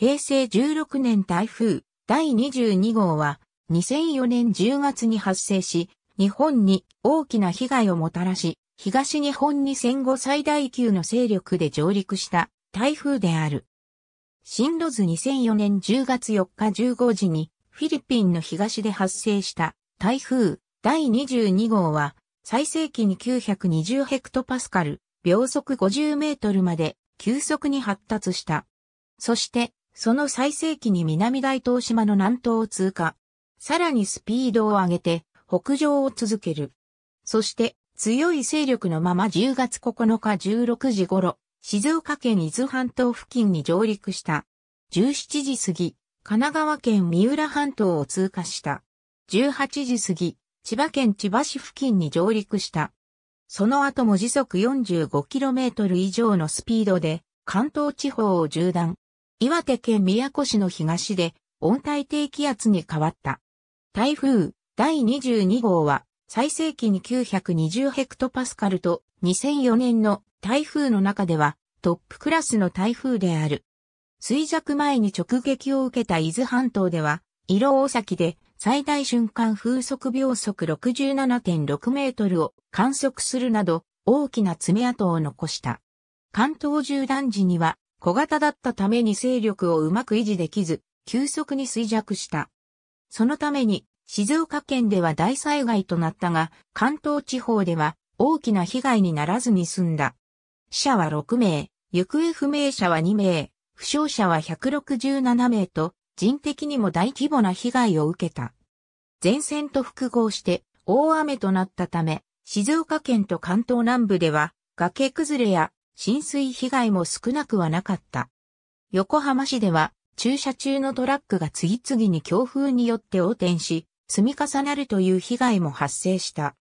平成16年台風第22号は2004年10月に発生し、日本に大きな被害をもたらし、東日本に戦後最大級の勢力で上陸した台風である。進路図2004年10月4日15時にフィリピンの東で発生した台風第22号は最盛期に920ヘクトパスカル、秒速50メートルまで急速に発達した。そしてその最盛期に南大東島の南東を通過。さらにスピードを上げて北上を続ける。そして強い勢力のまま10月9日16時頃、静岡県伊豆半島付近に上陸した。17時過ぎ、神奈川県三浦半島を通過した。18時過ぎ、千葉県千葉市付近に上陸した。その後も時速 45km 以上のスピードで関東地方を縦断、岩手県宮古市の東で温帯低気圧に変わった。台風第22号は最盛期に920ヘクトパスカルと2004年の台風の中ではトップクラスの台風である。衰弱前に直撃を受けた伊豆半島では、色大崎で最大瞬間風速秒速67.6メートルを観測するなど大きな爪痕を残した。関東縦断時には小型だったために勢力をうまく維持できず、急速に衰弱した。そのために、静岡県では大災害となったが、関東地方では大きな被害にならずに済んだ。死者は6名、行方不明者は2名、負傷者は167名と、人的にも大規模な被害を受けた。前線と複合して大雨となったため、静岡県と関東南部では崖崩れや浸水被害も少なくはなかった。横浜市では駐車中のトラックが次々に強風によって横転し、積み重なるという被害も発生した。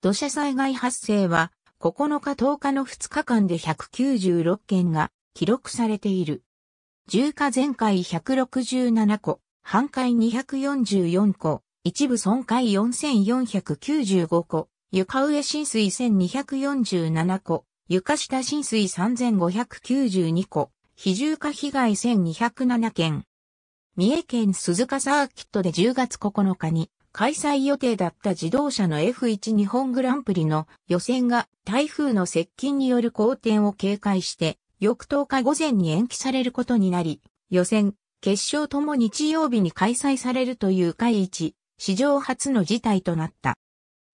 土砂災害発生は9日10日の2日間で196件が記録されている。重火全壊167個、半壊244個、一部損壊4495個、床上浸水1247個、床下浸水3592個、非重化被害1207件。三重県鈴鹿サーキットで10月9日に開催予定だった自動車の F1 日本グランプリの予選が台風の接近による好転を警戒して翌10日午前に延期されることになり、予選、決勝とも日曜日に開催されるという会一、史上初の事態となった。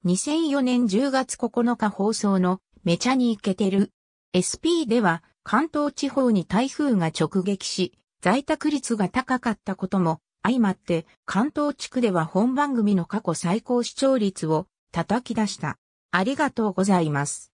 2004年10月9日放送のめちゃにイけてる。SP では関東地方に台風が直撃し、在宅率が高かったことも相まって関東地区では本番組の過去最高視聴率を叩き出した。ありがとうございます。